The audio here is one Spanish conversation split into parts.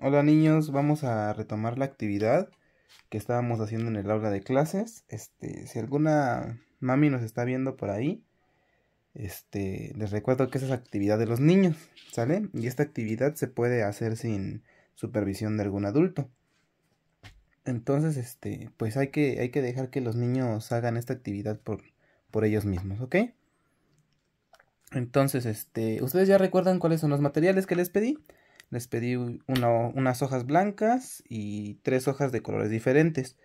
Hola niños, vamos a retomar la actividad que estábamos haciendo en el aula de clases. Este, si alguna mami nos está viendo por ahí, este, les recuerdo que esa es la actividad de los niños, ¿sale? Y esta actividad se puede hacer sin supervisión de algún adulto. Entonces, este, pues hay que, hay que dejar que los niños hagan esta actividad por, por ellos mismos, ¿ok? Entonces, este, ¿ustedes ya recuerdan cuáles son los materiales que les pedí? les pedí unas hojas blancas y tres hojas de colores diferentes.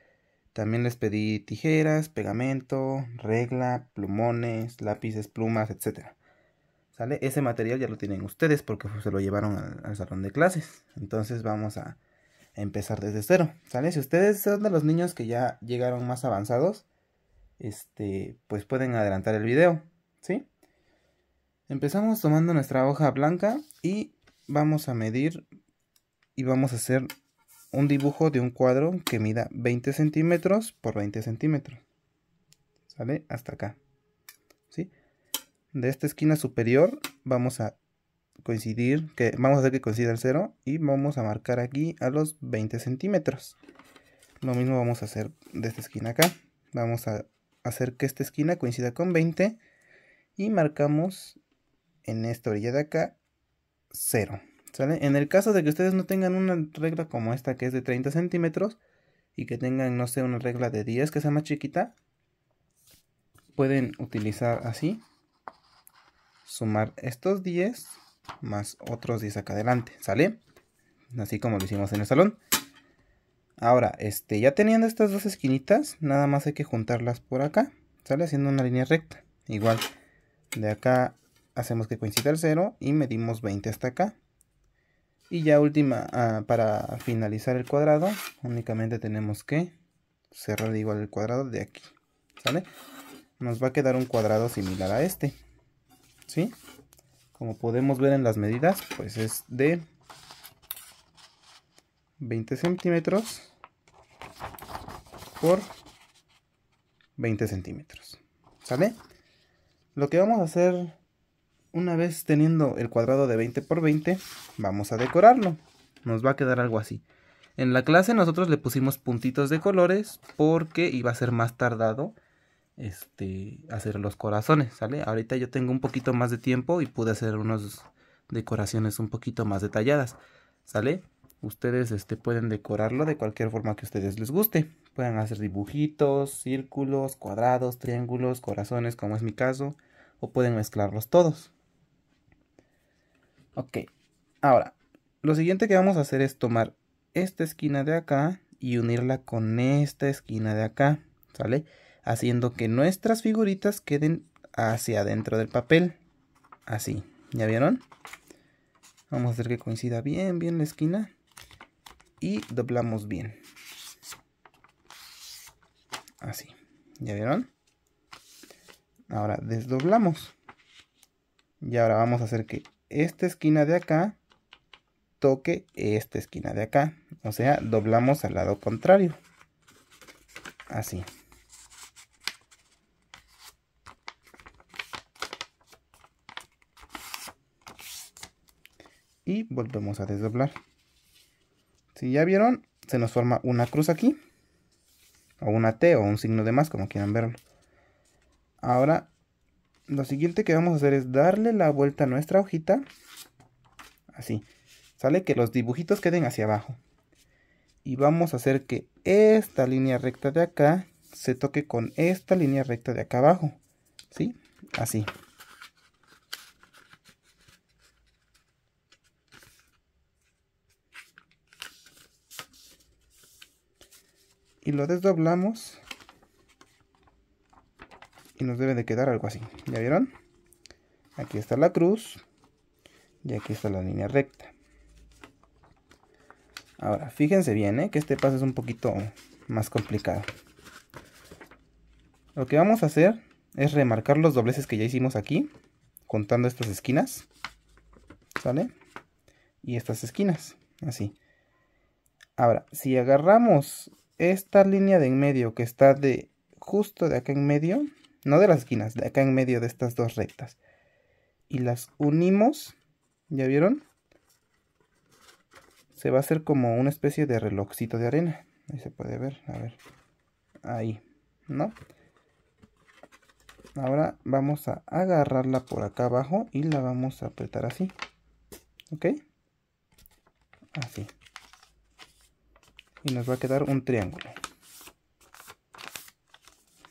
También les pedí tijeras, pegamento, regla, plumones, lápices, plumas, etc. ¿Sale? Ese material ya lo tienen ustedes porque se lo llevaron al, salón de clases. Entonces vamos a, a empezar desde cero. ¿Sale? Si ustedes son de los niños que ya llegaron más avanzados, este, pues pueden adelantar el video. ¿Sí? Empezamos tomando nuestra hoja blanca y vamos a medir y vamos a hacer un dibujo de un cuadro que mida 20 centímetros por 20 centímetros. ¿Sale? Hasta acá. ¿Sí? De esta esquina superior vamos a coincidir, que vamos a hacer que coincida el 0 y vamos a marcar aquí a los 20 centímetros. Lo mismo vamos a hacer de esta esquina acá. Vamos a hacer que esta esquina coincida con 20 y marcamos en esta orilla de acá 0. ¿Sale? En el caso de que ustedes no tengan una regla como esta que es de 30 centímetros y que tengan, no sé, una regla de 10 que sea más chiquita, pueden utilizar así, sumar estos 10 más otros 10 acá adelante, ¿sale? Así como lo hicimos en el salón. Ahora, este, ya teniendo estas dos esquinitas, nada más hay que juntarlas por acá, ¿sale? Haciendo una línea recta. Igual, de acá hacemos que coincida el 0 y medimos 20 hasta acá. Y ya última, ah, para finalizar el cuadrado, únicamente tenemos que cerrar igual el cuadrado de aquí, ¿sale? Nos va a quedar un cuadrado similar a este, ¿sí? Como podemos ver en las medidas, pues es de 20 centímetros por 20 centímetros, ¿sale? Lo que vamos a hacer una vez teniendo el cuadrado de 20 por 20, vamos a decorarlo. Nos va a quedar algo así. En la clase nosotros le pusimos puntitos de colores porque iba a ser más tardado este, hacer los corazones, ¿sale? Ahorita yo tengo un poquito más de tiempo y pude hacer unas decoraciones un poquito más detalladas, ¿sale? Ustedes este, pueden decorarlo de cualquier forma que a ustedes les guste. Pueden hacer dibujitos, círculos, cuadrados, triángulos, corazones, como es mi caso, o pueden mezclarlos todos. Ok, ahora, lo siguiente que vamos a hacer es tomar esta esquina de acá y unirla con esta esquina de acá, ¿sale? Haciendo que nuestras figuritas queden hacia adentro del papel, así, ¿ya vieron? Vamos a hacer que coincida bien, bien la esquina y doblamos bien. Así, ¿ya vieron? Ahora desdoblamos. Y ahora vamos a hacer que esta esquina de acá toque esta esquina de acá. O sea, doblamos al lado contrario. Así. Y volvemos a desdoblar. Si ya vieron, se nos forma una cruz aquí. O una T o un signo de más, como quieran verlo. Ahora lo siguiente que vamos a hacer es darle la vuelta a nuestra hojita. Así. Sale que los dibujitos queden hacia abajo. Y vamos a hacer que esta línea recta de acá se toque con esta línea recta de acá abajo. ¿Sí? Así. Y lo desdoblamos nos debe de quedar algo así. ¿Ya vieron? Aquí está la cruz y aquí está la línea recta. Ahora, fíjense bien, ¿eh? que este paso es un poquito más complicado. Lo que vamos a hacer es remarcar los dobleces que ya hicimos aquí, contando estas esquinas, ¿sale? Y estas esquinas, así. Ahora, si agarramos esta línea de en medio que está de justo de acá en medio, no de las esquinas, de acá en medio de estas dos rectas. Y las unimos, ¿ya vieron? Se va a hacer como una especie de relojcito de arena. Ahí se puede ver, a ver. Ahí, ¿no? Ahora vamos a agarrarla por acá abajo y la vamos a apretar así. ¿Ok? Así. Y nos va a quedar un triángulo.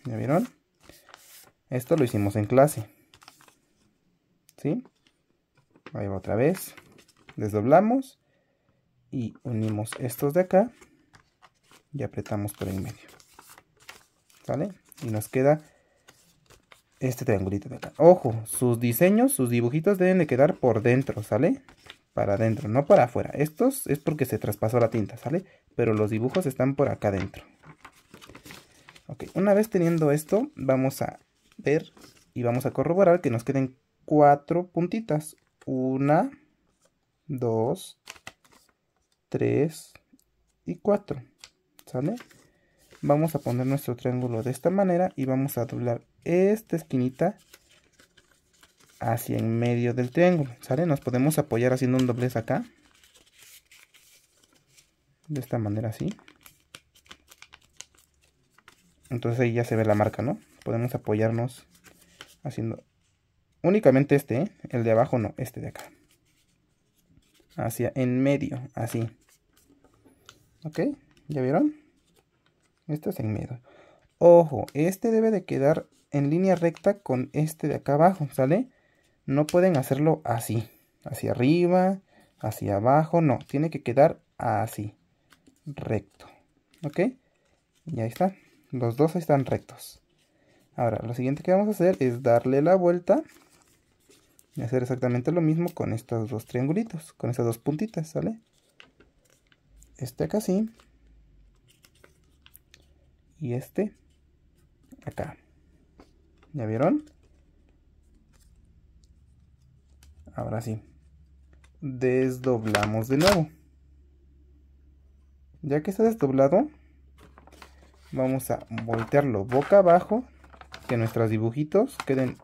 ¿Ya vieron? Esto lo hicimos en clase. ¿Sí? Ahí va otra vez. Desdoblamos. Y unimos estos de acá. Y apretamos por el medio. ¿Sale? Y nos queda este triangulito de acá. Ojo, sus diseños, sus dibujitos deben de quedar por dentro, ¿sale? Para adentro, no para afuera. Estos es porque se traspasó la tinta, ¿sale? Pero los dibujos están por acá adentro. Ok, una vez teniendo esto, vamos a ver y vamos a corroborar que nos queden cuatro puntitas. Una, dos, tres y cuatro. ¿Sale? Vamos a poner nuestro triángulo de esta manera y vamos a doblar esta esquinita hacia en medio del triángulo. ¿Sale? Nos podemos apoyar haciendo un doblez acá. De esta manera así. Entonces ahí ya se ve la marca, ¿no? podemos apoyarnos haciendo únicamente este, ¿eh? el de abajo no, este de acá. Hacia en medio, así. ¿Ok? ¿Ya vieron? Esto es en medio. Ojo, este debe de quedar en línea recta con este de acá abajo, ¿sale? No pueden hacerlo así, hacia arriba, hacia abajo, no. Tiene que quedar así, recto. ¿Ok? Y ahí está. Los dos están rectos. Ahora, lo siguiente que vamos a hacer es darle la vuelta y hacer exactamente lo mismo con estos dos triangulitos, con estas dos puntitas, ¿sale? Este acá sí. Y este acá. ¿Ya vieron? Ahora sí. Desdoblamos de nuevo. Ya que está desdoblado, vamos a voltearlo boca abajo que nuestros dibujitos queden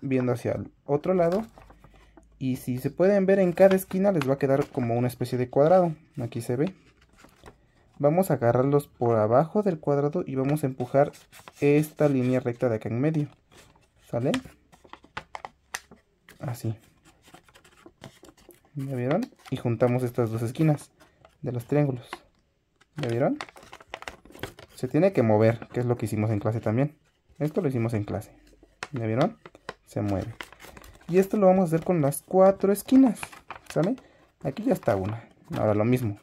viendo hacia el otro lado. Y si se pueden ver en cada esquina les va a quedar como una especie de cuadrado. Aquí se ve. Vamos a agarrarlos por abajo del cuadrado y vamos a empujar esta línea recta de acá en medio. ¿Sale? Así. ¿Ya vieron? Y juntamos estas dos esquinas de los triángulos. ¿Ya vieron? Se tiene que mover, que es lo que hicimos en clase también. Esto lo hicimos en clase. ¿Ya vieron? Se mueve. Y esto lo vamos a hacer con las cuatro esquinas. ¿Sale? Aquí ya está una. Ahora lo mismo.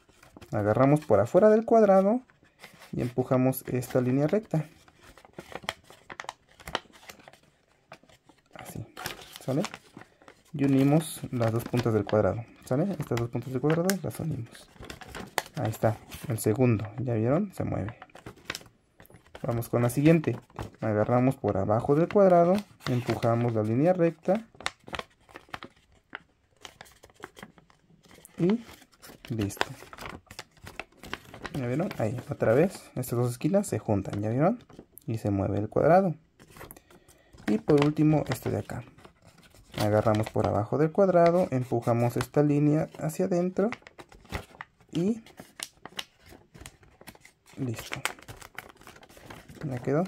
Agarramos por afuera del cuadrado y empujamos esta línea recta. Así. ¿Sale? Y unimos las dos puntas del cuadrado. ¿Sale? Estas dos puntas del cuadrado las unimos. Ahí está. El segundo. ¿Ya vieron? Se mueve. Vamos con la siguiente. Agarramos por abajo del cuadrado, empujamos la línea recta y listo. ¿Ya vieron? Ahí, otra vez, estas dos esquinas se juntan, ¿ya vieron? Y se mueve el cuadrado. Y por último, este de acá. Agarramos por abajo del cuadrado, empujamos esta línea hacia adentro y listo ya quedó.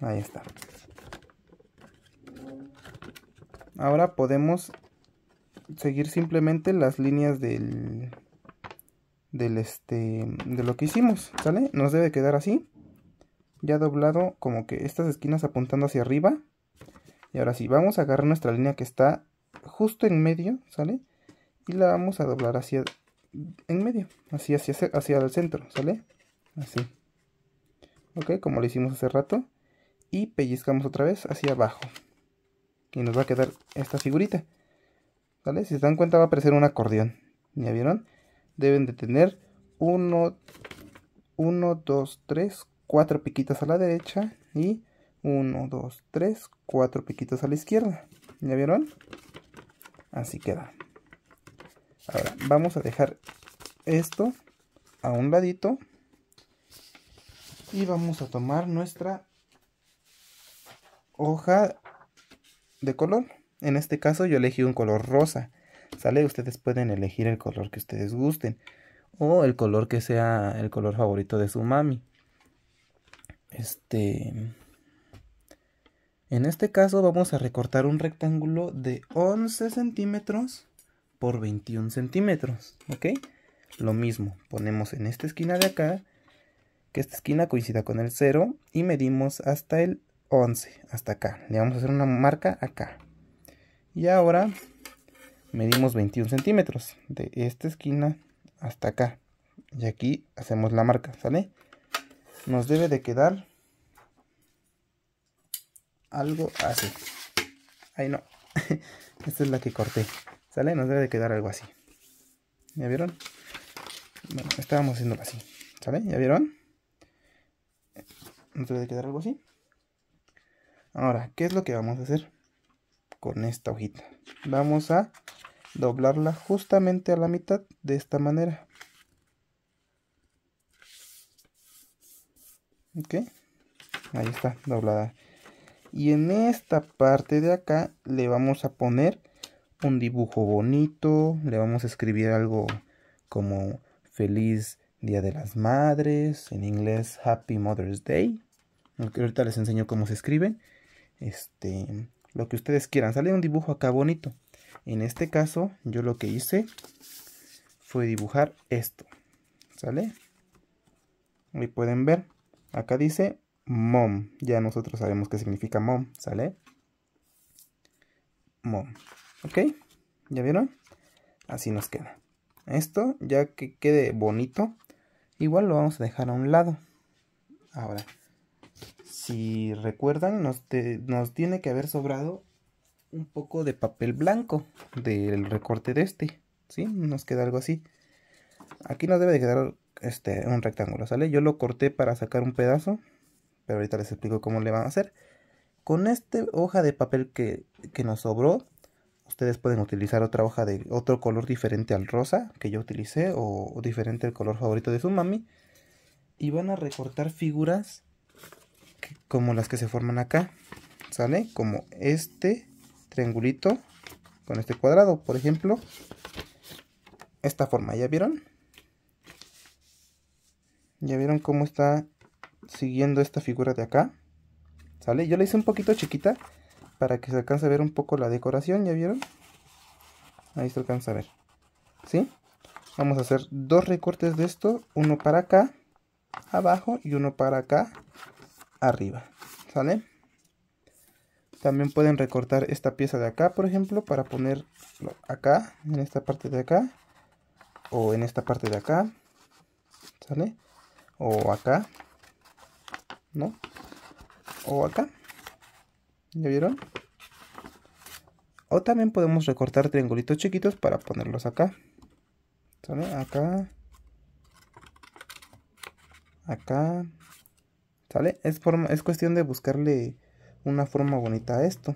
Ahí está. Ahora podemos seguir simplemente las líneas del del este de lo que hicimos, ¿sale? Nos debe quedar así. Ya doblado como que estas esquinas apuntando hacia arriba. Y ahora sí, vamos a agarrar nuestra línea que está justo en medio, ¿sale? Y la vamos a doblar hacia en medio, así hacia hacia el centro, ¿sale? Así como lo hicimos hace rato, y pellizcamos otra vez hacia abajo. Y nos va a quedar esta figurita. ¿Vale? Si se dan cuenta va a aparecer un acordeón. ¿Ya vieron? Deben de tener 1, 1, 2, 3, 4 piquitas a la derecha y 1, 2, 3, 4 piquitas a la izquierda. ¿Ya vieron? Así queda. Ahora, vamos a dejar esto a un ladito. Y vamos a tomar nuestra hoja de color. En este caso yo elegí un color rosa. ¿Sale? Ustedes pueden elegir el color que ustedes gusten. O el color que sea el color favorito de su mami. Este... En este caso vamos a recortar un rectángulo de 11 centímetros por 21 centímetros. ¿Ok? Lo mismo, ponemos en esta esquina de acá que esta esquina coincida con el 0 y medimos hasta el 11, hasta acá. Le vamos a hacer una marca acá. Y ahora medimos 21 centímetros de esta esquina hasta acá. Y aquí hacemos la marca, ¿sale? Nos debe de quedar algo así. Ahí no. esta es la que corté, ¿sale? Nos debe de quedar algo así. ¿Ya vieron? Bueno, estábamos haciéndolo así, ¿sale? ¿Ya vieron? Nos debe quedar algo así. Ahora, ¿qué es lo que vamos a hacer con esta hojita? Vamos a doblarla justamente a la mitad de esta manera. ok ahí está doblada y en esta parte de acá le vamos a poner un dibujo bonito le vamos a escribir algo como feliz día de las madres en inglés happy mother's day Ahorita les enseño cómo se escribe. Este, lo que ustedes quieran. Sale un dibujo acá bonito. En este caso, yo lo que hice fue dibujar esto. ¿Sale? Y pueden ver. Acá dice mom. Ya nosotros sabemos qué significa mom. ¿Sale? Mom. ¿Ok? ¿Ya vieron? Así nos queda. Esto, ya que quede bonito, igual lo vamos a dejar a un lado. Ahora, y recuerdan, nos, tiene que haber sobrado un poco de papel blanco del recorte de este, ¿sí? Nos queda algo así. Aquí nos debe de quedar este, un rectángulo, ¿sale? Yo lo corté para sacar un pedazo, pero ahorita les explico cómo le van a hacer. Con esta hoja de papel que, nos sobró, ustedes pueden utilizar otra hoja de otro color diferente al rosa que yo utilicé o, o diferente al color favorito de su mami. Y van a recortar figuras como las que se forman acá, ¿sale? Como este triangulito con este cuadrado, por ejemplo, esta forma, ¿ya vieron? ¿Ya vieron cómo está siguiendo esta figura de acá? ¿Sale? Yo la hice un poquito chiquita para que se alcance a ver un poco la decoración, ¿ya vieron? Ahí se alcanza a ver, ¿sí? Vamos a hacer dos recortes de esto, uno para acá, abajo y uno para acá, arriba. ¿Sale? También pueden recortar esta pieza de acá, por ejemplo, para ponerlo acá, en esta parte de acá. O en esta parte de acá. ¿Sale? O acá. ¿No? O acá. ¿Ya vieron? O también podemos recortar triangulitos chiquitos para ponerlos acá. ¿Sale? Acá. Acá. ¿Sale? Es, es cuestión de buscarle una forma bonita a esto.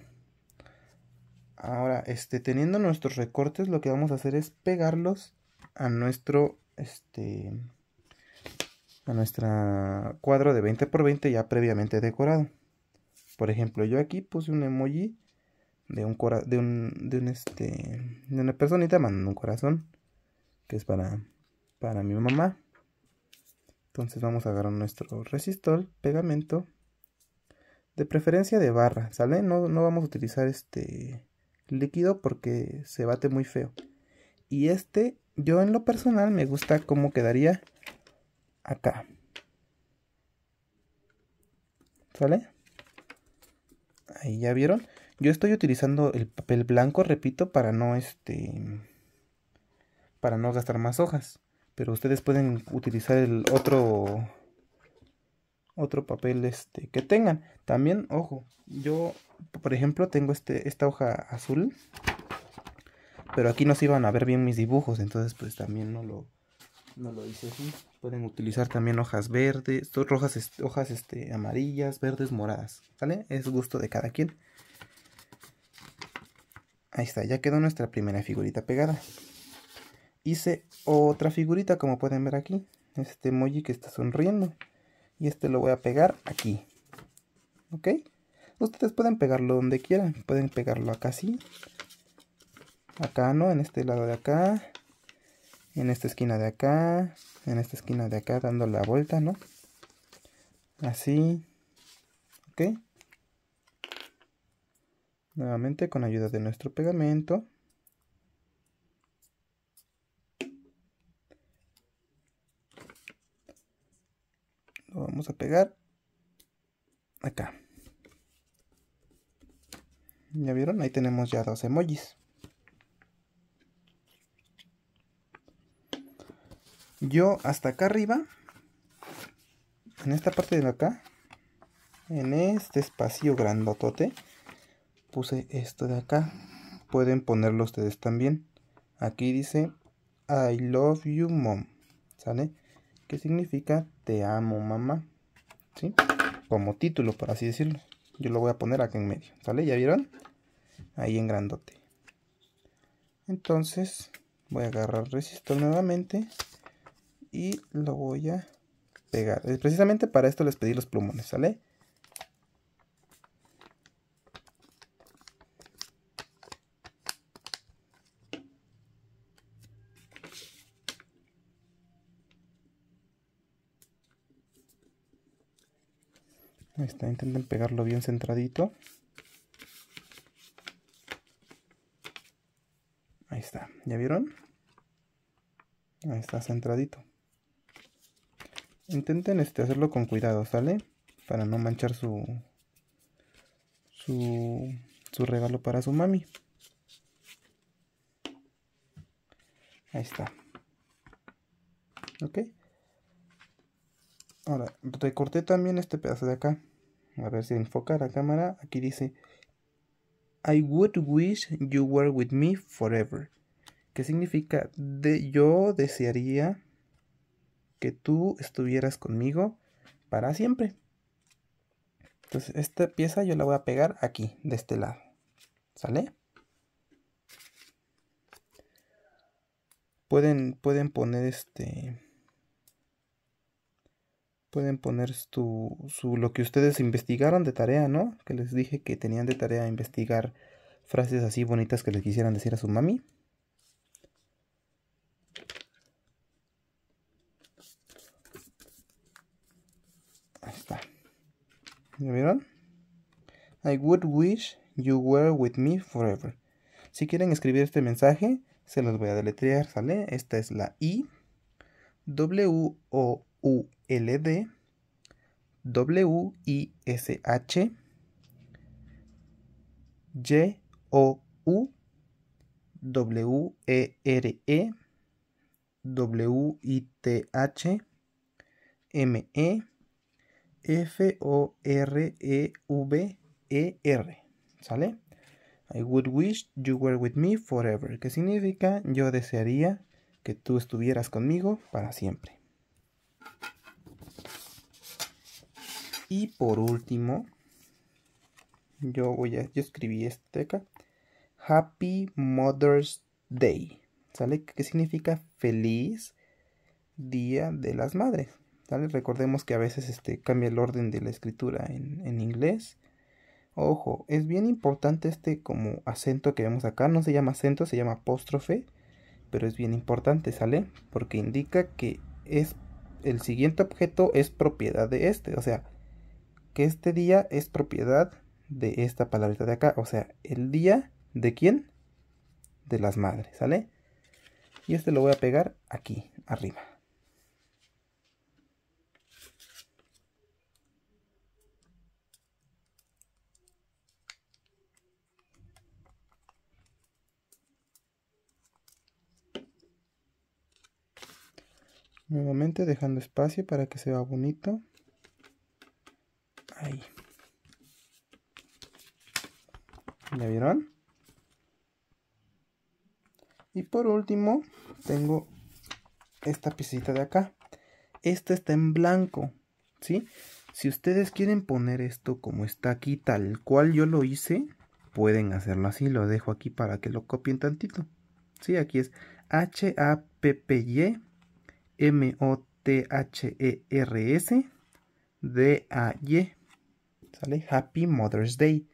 Ahora, este, teniendo nuestros recortes, lo que vamos a hacer es pegarlos a nuestro, este, a nuestra cuadro de 20 x 20 ya previamente decorado. Por ejemplo, yo aquí puse un emoji de un de un de un este de una personita mandando un corazón que es para para mi mamá. Entonces vamos a agarrar nuestro resistor, pegamento, de preferencia de barra, ¿sale? No, vamos a utilizar este líquido porque se bate muy feo. Y este, yo en lo personal me gusta cómo quedaría acá. ¿Sale? Ahí ya vieron. Yo estoy utilizando el papel blanco, repito, para no este para no gastar más hojas pero ustedes pueden utilizar el otro otro papel este que tengan también ojo yo por ejemplo tengo este esta hoja azul pero aquí no se iban a ver bien mis dibujos entonces pues también no lo no lo hice así pueden utilizar también hojas verdes rojas hojas este amarillas verdes moradas sale es gusto de cada quien ahí está ya quedó nuestra primera figurita pegada hice otra figurita como pueden ver aquí este emoji que está sonriendo y este lo voy a pegar aquí ok ustedes pueden pegarlo donde quieran pueden pegarlo acá así. acá no en este lado de acá en esta esquina de acá en esta esquina de acá dando la vuelta no así ok nuevamente con ayuda de nuestro pegamento Lo vamos a pegar acá. ¿Ya vieron? Ahí tenemos ya dos emojis. Yo hasta acá arriba, en esta parte de acá, en este espacio grandotote, puse esto de acá. Pueden ponerlo ustedes también. Aquí dice I love you mom. ¿Sale? qué significa te amo, mamá. ¿Sí? Como título, por así decirlo. Yo lo voy a poner acá en medio. ¿Sale? ¿Ya vieron? Ahí en grandote. Entonces, voy a agarrar resistor nuevamente. Y lo voy a pegar. Precisamente para esto les pedí los plumones, ¿sale? Ahí está, intenten pegarlo bien centradito. Ahí está, ¿ya vieron? Ahí está centradito. Intenten este, hacerlo con cuidado, ¿sale? Para no manchar su, su, su regalo para su mami. Ahí está. ¿Ok? Ahora, recorté también este pedazo de acá a ver si enfoca la cámara, aquí dice, I would wish you were with me forever. Que significa, de, yo desearía que tú estuvieras conmigo para siempre. Entonces, esta pieza yo la voy a pegar aquí, de este lado. ¿Sale? Pueden, pueden poner este pueden poner lo que ustedes investigaron de tarea, ¿no? Que les dije que tenían de tarea investigar frases así bonitas que les quisieran decir a su mami. Ahí está. ¿Ya vieron? I would wish you were with me forever. Si quieren escribir este mensaje, se los voy a deletrear, ¿sale? Esta es la I W O U d W-I-S-H J o u w W-E-R-E W-I-T-H M-E F-O-R-E-V-E-R e e ¿Sale? I would wish you were with me forever. Que significa yo desearía que tú estuvieras conmigo para siempre. Y por último, yo voy a, yo escribí este acá. Happy Mother's Day. ¿Sale? ¿Qué significa feliz día de las madres? ¿Sale? Recordemos que a veces este, cambia el orden de la escritura en, en inglés. Ojo, es bien importante este como acento que vemos acá. No se llama acento, se llama apóstrofe. Pero es bien importante, ¿sale? Porque indica que es el siguiente objeto es propiedad de este. O sea, que este día es propiedad de esta palabrita de acá. O sea, el día de quién? De las madres, ¿sale? Y este lo voy a pegar aquí, arriba. Nuevamente dejando espacio para que se vea bonito. Ahí. ¿Ya vieron? Y por último, tengo esta piecita de acá. Esta está en blanco, Si ustedes quieren poner esto como está aquí, tal cual yo lo hice, pueden hacerlo así. Lo dejo aquí para que lo copien tantito. ¿Sí? Aquí es H-A-P-P-Y M-O-T-H-E-R-S D-A-Y ¿Sale? Happy Mother's Day.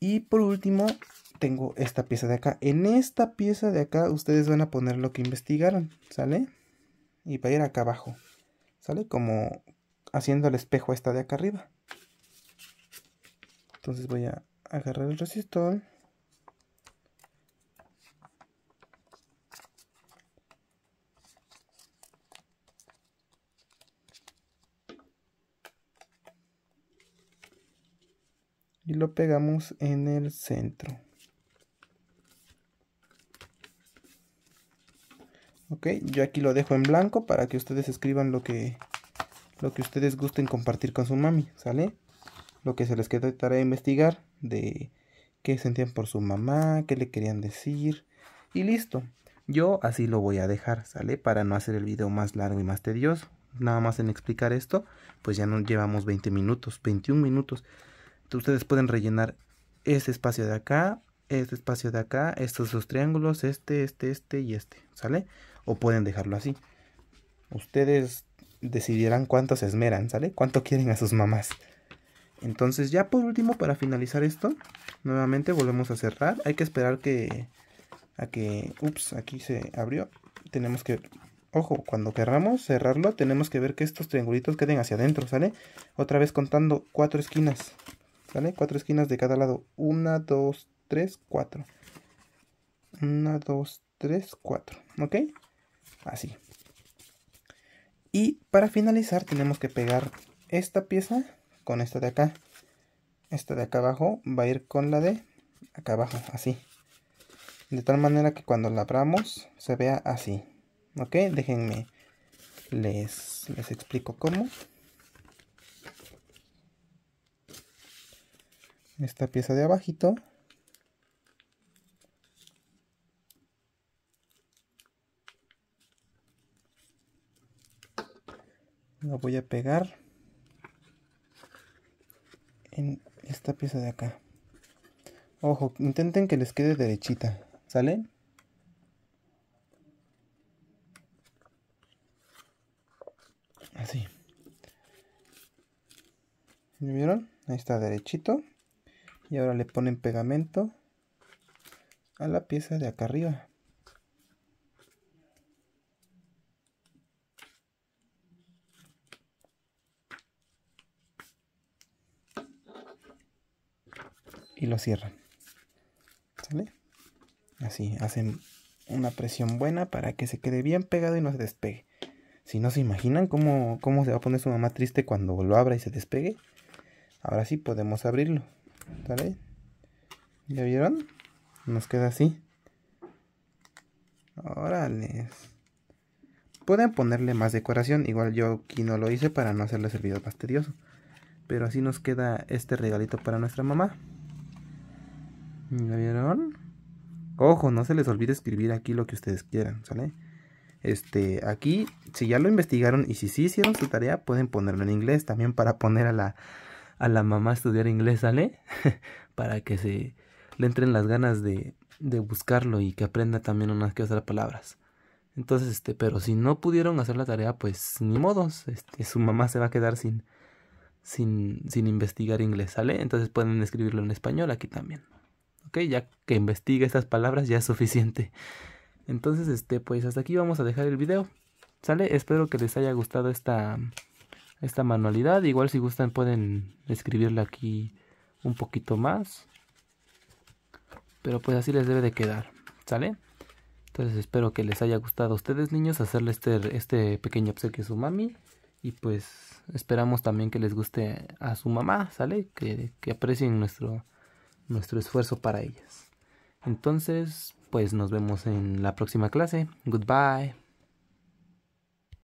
Y por último, tengo esta pieza de acá. En esta pieza de acá ustedes van a poner lo que investigaron, ¿sale? Y va a ir acá abajo, ¿sale? Como haciendo el espejo esta de acá arriba. Entonces voy a agarrar el resistor. y lo pegamos en el centro ok yo aquí lo dejo en blanco para que ustedes escriban lo que lo que ustedes gusten compartir con su mami sale lo que se les queda de investigar de qué sentían por su mamá qué le querían decir y listo yo así lo voy a dejar sale para no hacer el video más largo y más tedioso nada más en explicar esto pues ya nos llevamos 20 minutos 21 minutos ustedes pueden rellenar este espacio de acá, este espacio de acá, estos dos triángulos, este, este, este y este, ¿sale? O pueden dejarlo así. Ustedes decidirán cuánto se esmeran, ¿sale? Cuánto quieren a sus mamás. Entonces ya por último, para finalizar esto, nuevamente volvemos a cerrar. Hay que esperar que... A que... Ups, aquí se abrió. Tenemos que ojo, cuando querramos cerrarlo, tenemos que ver que estos triangulitos queden hacia adentro, ¿sale? Otra vez contando cuatro esquinas. Cuatro esquinas de cada lado. Una, dos, tres, cuatro. Una, dos, tres, cuatro. ¿Ok? Así. Y para finalizar tenemos que pegar esta pieza con esta de acá. Esta de acá abajo va a ir con la de acá abajo, así. De tal manera que cuando la abramos se vea así. ¿Ok? Déjenme les, les explico cómo. esta pieza de abajito lo voy a pegar en esta pieza de acá ojo intenten que les quede derechita sale así ¿Me vieron? Ahí está derechito y ahora le ponen pegamento a la pieza de acá arriba y lo cierran ¿sale? así hacen una presión buena para que se quede bien pegado y no se despegue si no se imaginan cómo, cómo se va a poner su mamá triste cuando lo abra y se despegue ahora sí podemos abrirlo ¿Ya vieron? Nos queda así. Órale. Pueden ponerle más decoración. Igual yo aquí no lo hice para no hacerles el video más Pero así nos queda este regalito para nuestra mamá. ¿Ya vieron? Ojo, no se les olvide escribir aquí lo que ustedes quieran, ¿sale? Este, aquí, si ya lo investigaron y si sí hicieron su tarea, pueden ponerlo en inglés también para poner a la, a la mamá estudiar inglés, ¿sale? Para que se le entren las ganas de, buscarlo y que aprenda también unas que otras palabras. Entonces, este, pero si no pudieron hacer la tarea, pues ni modos, este, su mamá se va a quedar sin, sin, sin investigar inglés, ¿sale? Entonces pueden escribirlo en español aquí también. ¿Ok? Ya que investigue estas palabras ya es suficiente. Entonces, este, pues hasta aquí vamos a dejar el video. ¿Sale? Espero que les haya gustado esta, esta manualidad. Igual si gustan pueden escribirla aquí un poquito más. Pero pues así les debe de quedar, ¿sale? Entonces espero que les haya gustado a ustedes niños hacerle este, este pequeño obsequio a su mami. Y pues esperamos también que les guste a su mamá, ¿sale? Que, que aprecien nuestro, nuestro esfuerzo para ellas. Entonces, pues nos vemos en la próxima clase. Goodbye.